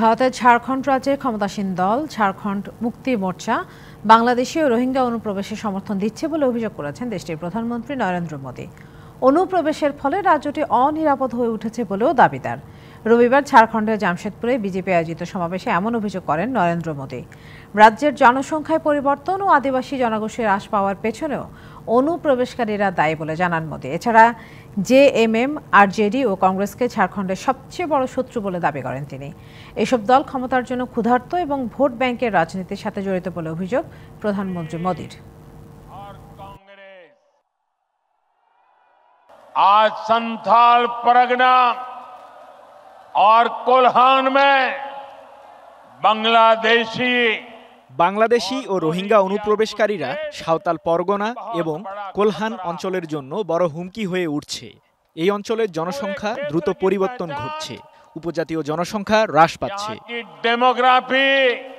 ভারতের ঝাড়খণ্ড রাজ্যের ক্ষমতাসীন দল ঝাড়খণ্ড মুক্তি মোর্চা বাংলাদেশে রোহিঙ্গা অনুপ্রবেশের সমর্থন দিচ্ছে বলে অভিযোগ করেছেন দেশটির প্রধানমন্ত্রী নরেন্দ্র মোদী অনুপ্রবেশের ফলে রাজ্যটি অনিরাপদ হয়ে উঠেছে বলেও দাবিদার রবিবার ঝাড়খণ্ডের জামশেদপুরে বিজেপি আয়োজিত সমাবেশে এমন অভিযোগ করেন নরেন্দ্র মোদী রাজ্যের জনসংখ্যায় পরিবর্তন ও আদিবাসী জনগোষ্ঠী হ্রাস পাওয়ার পেছনেও অনুপ্রবেশকারীরা দায়ী বলে জানান মোদী এছাড়া জেএমএম আরজেডি ও কংগ্রেসকে ঝাড়খণ্ডের সবচেয়ে বড় শত্রু বলে দাবি করেন তিনি এসব দল ক্ষমতার জন্য ক্ষুধার্ত এবং ভোট ব্যাংকের রাজনীতির সাথে জড়িত বলে অভিযোগ প্রধানমন্ত্রী মোদীর आज संथाल परगना और कोल्हान में বাংলাদেশি বাংলাদেশি ও রোহিঙ্গা অনুপ্রবেশকারীরা সাঁওতাল পরগনা এবং কোলহান অঞ্চলের জন্য বড় হুমকি হয়ে উঠছে এই অঞ্চলের জনসংখ্যা দ্রুত পরিবর্তন ঘটছে উপজাতীয় জনসংখ্যা হ্রাস পাচ্ছে ডেমোগ্রাফি